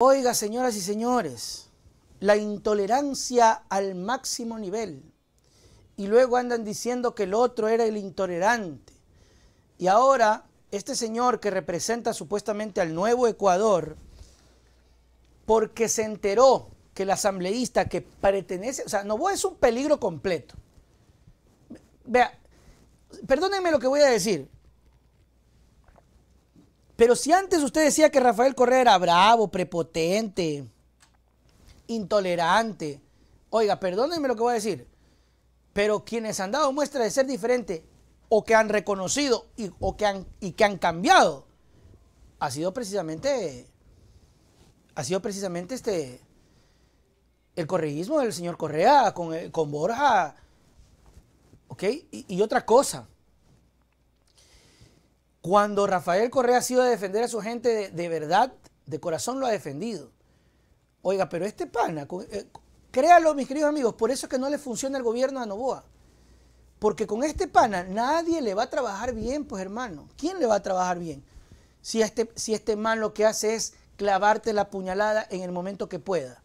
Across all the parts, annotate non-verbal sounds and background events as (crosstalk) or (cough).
Oiga, señoras y señores, la intolerancia al máximo nivel. Y luego andan diciendo que el otro era el intolerante. Y ahora, este señor que representa supuestamente al nuevo Ecuador, porque se enteró que el asambleísta que pertenece, o sea, Novoa es un peligro completo. Vea, perdónenme lo que voy a decir, pero si antes usted decía que Rafael Correa era bravo, prepotente, intolerante, oiga, perdónenme lo que voy a decir, pero quienes han dado muestra de ser diferente o que han reconocido y, que han, y que han cambiado, ha sido precisamente, ha sido precisamente este, el correísmo del señor Correa con, eh, Borja, ¿ok? y otra cosa, cuando Rafael Correa ha sido a defender a su gente de, verdad, de corazón lo ha defendido. Oiga, pero este pana, eh, créalo mis queridos amigos, por eso es que no le funciona el gobierno a Novoa. Porque con este pana nadie le va a trabajar bien, pues hermano. ¿Quién le va a trabajar bien? Si este, si este man lo que hace es clavarte la puñalada en el momento que pueda.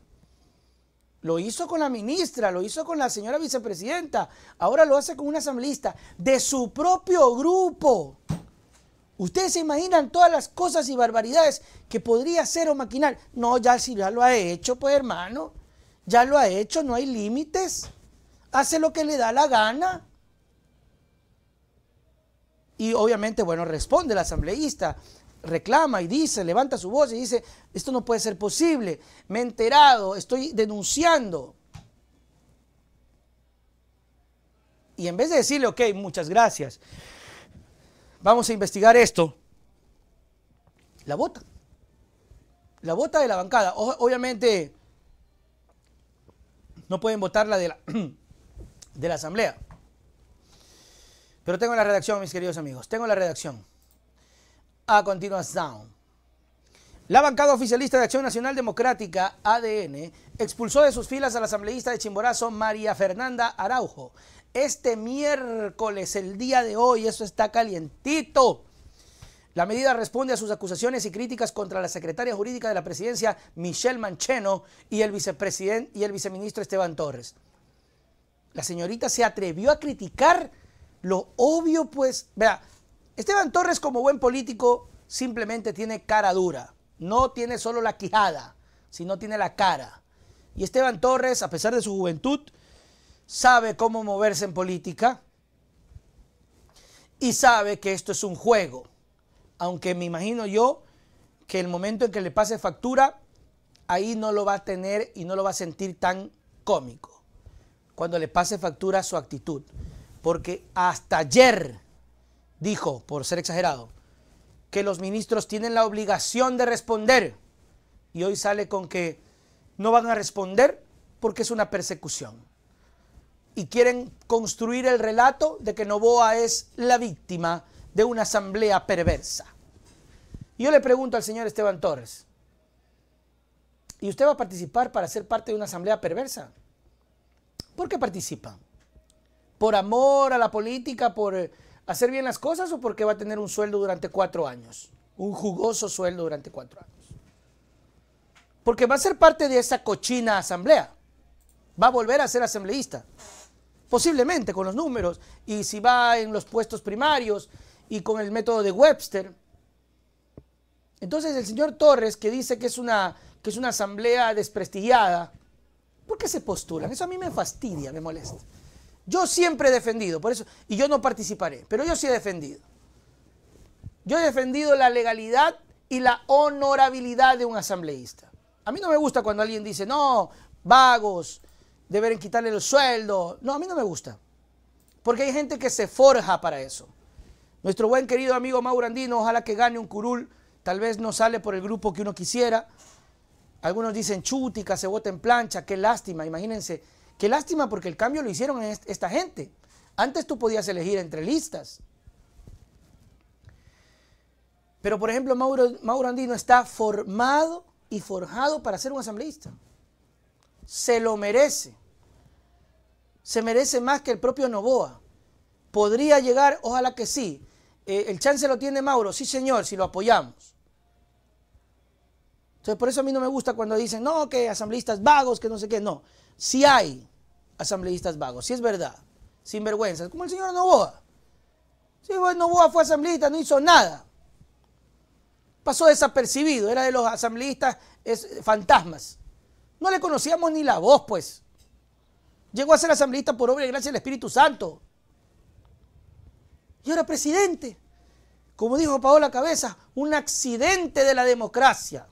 Lo hizo con la ministra, lo hizo con la señora vicepresidenta, ahora lo hace con una asambleísta de su propio grupo. Ustedes se imaginan todas las cosas y barbaridades que podría hacer o maquinar. No, ya si ya lo ha hecho, pues hermano, ya lo ha hecho, no hay límites. Hace lo que le da la gana. Y obviamente, bueno, responde el asambleísta, reclama y dice, levanta su voz y dice, esto no puede ser posible, me he enterado, estoy denunciando. Y en vez de decirle, ok, muchas gracias, vamos a investigar esto, la bota. La bota de la bancada. obviamente no pueden votar la de la, (clears throat) de la asamblea. Pero tengo la redacción, mis queridos amigos. Tengo la redacción. A continuación. La bancada oficialista de Acción Nacional Democrática, ADN, expulsó de sus filas al asambleísta de Chimborazo, María Fernanda Araujo, este miércoles, el día de hoy. Eso está calientito. La medida responde a sus acusaciones y críticas contra la secretaria jurídica de la presidencia, Michelle Mancheno, y el, vicepresidente, y el viceministro Esteban Torres. La señorita se atrevió a criticar lo obvio, pues. Vea, Esteban Torres, como buen político, simplemente tiene cara dura. No tiene solo la quijada, sino tiene la cara. Y Esteban Torres, a pesar de su juventud, sabe cómo moverse en política y sabe que esto es un juego. Aunque me imagino yo que el momento en que le pase factura, ahí no lo va a tener y no lo va a sentir tan cómico. Cuando le pase factura su actitud. Porque hasta ayer dijo, por ser exagerado, que los ministros tienen la obligación de responder. Y hoy sale con que no van a responder porque es una persecución y quieren construir el relato de que Novoa es la víctima de una asamblea perversa. yo le pregunto al señor Esteban Torres, ¿y usted va a participar para ser parte de una asamblea perversa? ¿Por qué participa? ¿Por amor a la política, por eh, hacer bien las cosas o porque va a tener un sueldo durante cuatro años? Un jugoso sueldo durante cuatro años. Porque va a ser parte de esa cochina asamblea. Va a volver a ser asambleísta posiblemente con los números, y si va en los puestos primarios y con el método de Webster. Entonces el señor Torres, que dice que es una, que es una asamblea desprestigiada, ¿por qué se postulan? Eso a mí me fastidia, me molesta. Yo siempre he defendido, por eso, y yo no participaré, pero yo sí he defendido. Yo he defendido la legalidad y la honorabilidad de un asambleísta. A mí no me gusta cuando alguien dice, no, vagos, deben quitarle el sueldo. No, a mí no me gusta. Porque hay gente que se forja para eso. Nuestro buen querido amigo Mauro Andino, ojalá que gane un curul. Tal vez no sale por el grupo que uno quisiera. Algunos dicen chútica, se vota en plancha. Qué lástima, imagínense. Qué lástima porque el cambio lo hicieron esta gente. Antes tú podías elegir entre listas. Pero, por ejemplo, Mauro, Mauro Andino está formado y forjado para ser un asambleísta se lo merece. Se merece más que el propio Novoa. Podría llegar, ojalá que sí. Eh, el chance lo tiene Mauro, sí señor, si lo apoyamos. Entonces por eso a mí no me gusta cuando dicen, no, que asambleístas vagos, que no sé qué. No, si hay asambleístas vagos, Si es verdad, sin vergüenza. Como el señor Novoa. Sí, bueno, Novoa fue asambleísta, no hizo nada. Pasó desapercibido, era de los asambleístas fantasmas. No le conocíamos ni la voz, pues. Llegó a ser asambleísta por obra y gracia del Espíritu Santo. Y ahora presidente. Como dijo Paola Cabeza, un accidente de la democracia.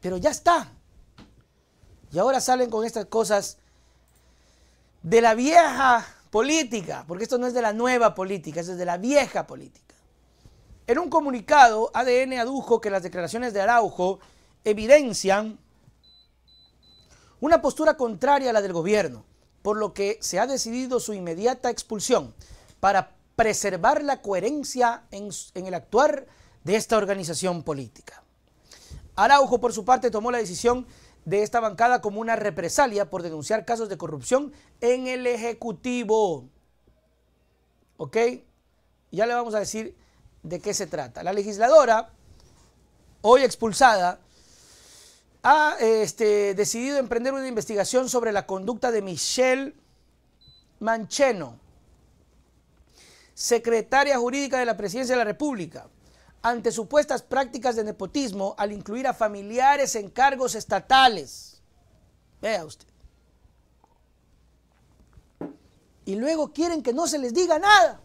Pero ya está. Y ahora salen con estas cosas de la vieja política, porque esto no es de la nueva política, es de la vieja política. En un comunicado, ADN adujo que las declaraciones de Araujo evidencian una postura contraria a la del gobierno, por lo que se ha decidido su inmediata expulsión para preservar la coherencia en, el actuar de esta organización política. Araujo, por su parte, tomó la decisión de esta bancada como una represalia por denunciar casos de corrupción en el Ejecutivo. ¿Ok? Ya le vamos a decir de qué se trata. La legisladora, hoy expulsada, ha este, decidido emprender una investigación sobre la conducta de Michelle Mancheno, secretaria jurídica de la Presidencia de la República, ante supuestas prácticas de nepotismo al incluir a familiares en cargos estatales. Vea usted. Y luego quieren que no se les diga nada,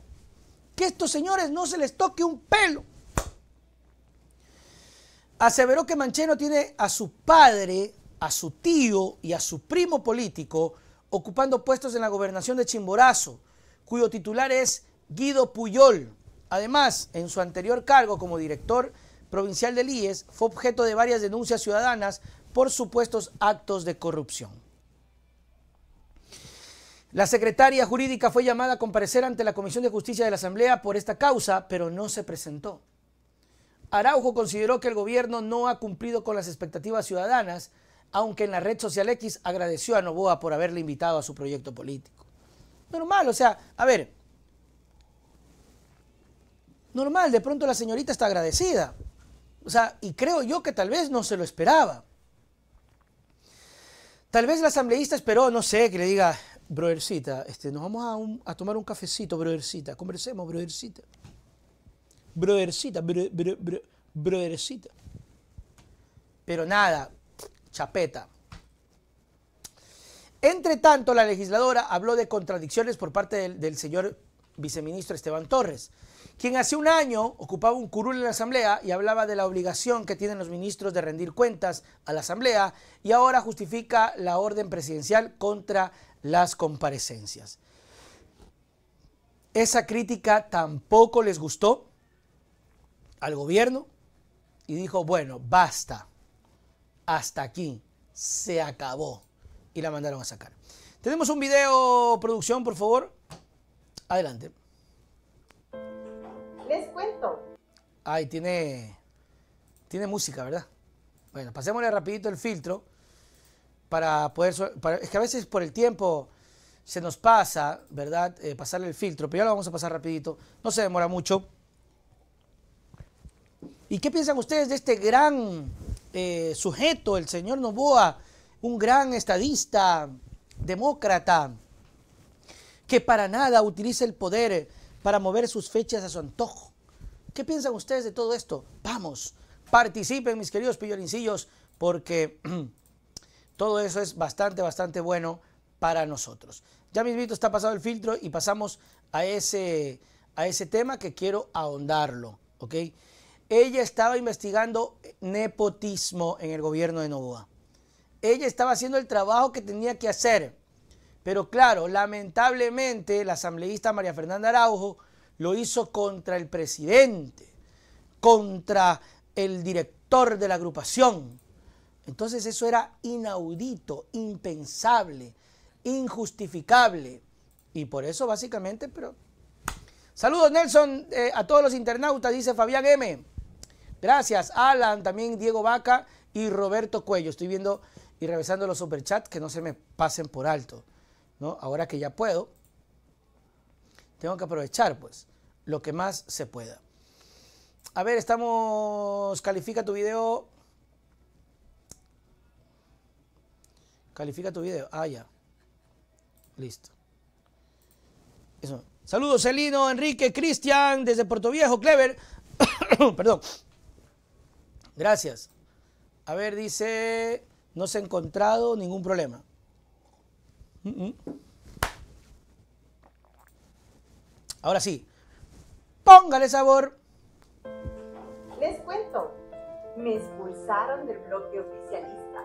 que estos señores no se les toque un pelo aseveró que Mancheno tiene a su padre, a su tío y a su primo político ocupando puestos en la gobernación de Chimborazo, cuyo titular es Guido Puyol. Además, en su anterior cargo como director provincial de IES, fue objeto de varias denuncias ciudadanas por supuestos actos de corrupción. La secretaria jurídica fue llamada a comparecer ante la Comisión de Justicia de la Asamblea por esta causa, pero no se presentó. Araujo consideró que el gobierno no ha cumplido con las expectativas ciudadanas, aunque en la red social X agradeció a Novoa por haberle invitado a su proyecto político. Normal, o sea, a ver. Normal, de pronto la señorita está agradecida. O sea, y creo yo que tal vez no se lo esperaba. Tal vez la asambleísta esperó, no sé, que le diga, broercita, este, nos vamos a, tomar un cafecito, broercita, conversemos, broercita brodercita, brodercita. Pero nada, chapeta. Entre tanto, la legisladora habló de contradicciones por parte del señor viceministro Esteban Torres, quien hace un año ocupaba un curul en la Asamblea y hablaba de la obligación que tienen los ministros de rendir cuentas a la Asamblea y ahora justifica la orden presidencial contra las comparecencias. Esa crítica tampoco les gustó al gobierno y dijo, bueno, basta, hasta aquí, se acabó. Y la mandaron a sacar. Tenemos un video, producción, por favor. Adelante. Les cuento. Ay, tiene, tiene música, ¿verdad? Bueno, pasémosle rapidito el filtro para poder... es que a veces por el tiempo se nos pasa, ¿verdad? Eh, pasarle el filtro, pero ya lo vamos a pasar rapidito. No se demora mucho. ¿Y qué piensan ustedes de este gran eh, sujeto, el señor Novoa, un gran estadista, demócrata, que para nada utiliza el poder para mover sus fechas a su antojo? ¿Qué piensan ustedes de todo esto? Vamos, participen mis queridos pillorincillos, porque (clears throat) todo eso es bastante, bastante bueno para nosotros. Ya mismito está pasado el filtro y pasamos a ese, a ese tema que quiero ahondarlo, ¿ok? Ella estaba investigando nepotismo en el gobierno de Novoa. Ella estaba haciendo el trabajo que tenía que hacer. Pero claro, lamentablemente la asambleísta María Fernanda Araujo lo hizo contra el presidente, contra el director de la agrupación. Entonces eso era inaudito, impensable, injustificable. Y por eso básicamente, pero... Saludos Nelson eh, a todos los internautas, dice Fabián M. Gracias, Alan, también Diego Vaca y Roberto Cuello. Estoy viendo y revisando los superchats que no se me pasen por alto. ¿no? Ahora que ya puedo, tengo que aprovechar pues lo que más se pueda. A ver, estamos. Califica tu video. Califica tu video. Ah, ya. Listo. Saludos, Celino, Enrique, Cristian, desde Puerto Viejo, Clever. (coughs) Perdón. Gracias. A ver, dice, no se ha encontrado ningún problema. Ahora sí, póngale sabor. Les cuento, me expulsaron del bloque oficialista.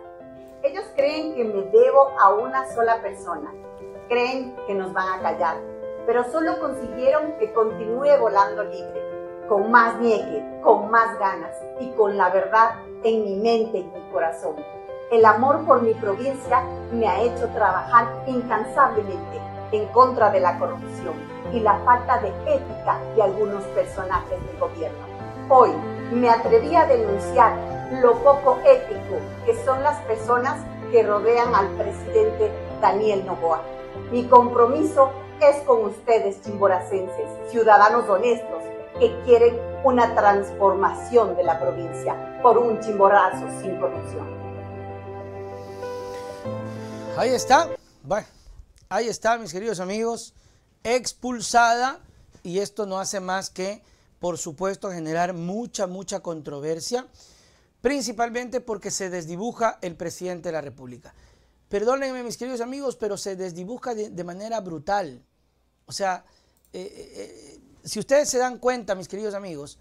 Ellos creen que me debo a una sola persona. Creen que nos van a callar, pero solo consiguieron que continúe volando libre con más niegue, con más ganas y con la verdad en mi mente y mi corazón. El amor por mi provincia me ha hecho trabajar incansablemente en contra de la corrupción y la falta de ética de algunos personajes del gobierno. Hoy me atreví a denunciar lo poco ético que son las personas que rodean al presidente Daniel Novoa. Mi compromiso es con ustedes, chimboracenses, ciudadanos honestos, que quieren una transformación de la provincia por un chimborazo sin corrupción. Ahí está, bueno, ahí está, mis queridos amigos, expulsada y esto no hace más que, por supuesto, generar mucha, mucha controversia, principalmente porque se desdibuja el presidente de la República. Perdónenme, mis queridos amigos, pero se desdibuja de, manera brutal. O sea, eh, eh, eh, si ustedes se dan cuenta, mis queridos amigos,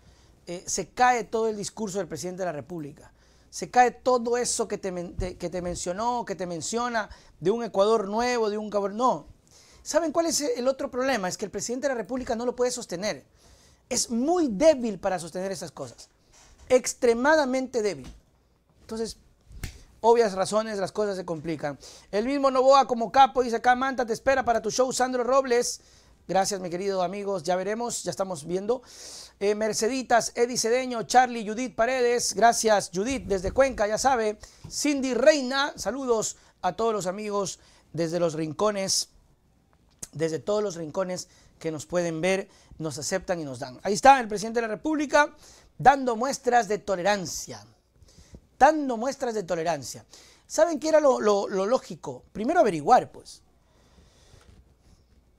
eh, se cae todo el discurso del presidente de la República. Se cae todo eso que te, que te mencionó, que te menciona de un Ecuador nuevo, de un No. ¿Saben cuál es el otro problema? Es que el presidente de la República no lo puede sostener. Es muy débil para sostener esas cosas. Extremadamente débil. Entonces, obvias razones, las cosas se complican. El mismo Novoa como capo dice acá, Manta, te espera para tu show, Sandro Robles. Gracias, mi querido amigos. Ya veremos, ya estamos viendo. Eh, Merceditas, Eddie Cedeño, Charlie, Judith Paredes. Gracias, Judith, desde Cuenca, ya sabe. Cindy Reina, saludos a todos los amigos desde los rincones, desde todos los rincones que nos pueden ver, nos aceptan y nos dan. Ahí está el presidente de la República dando muestras de tolerancia. Dando muestras de tolerancia. ¿Saben qué era lo lógico? Primero averiguar, pues.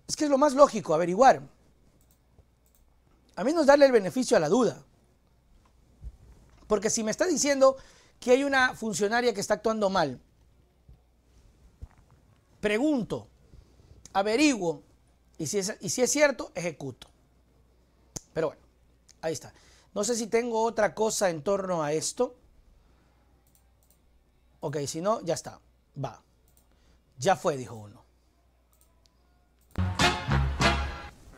Es que es lo más lógico, averiguar. A mí es darle el beneficio a la duda. Porque si me está diciendo que hay una funcionaria que está actuando mal, pregunto, averiguo, y si es, y si es cierto, ejecuto. Pero bueno, ahí está. No sé si tengo otra cosa en torno a esto. Ok, si no, ya está. Va. Ya fue, dijo uno.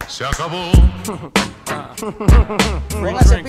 Se (laughs) acabó.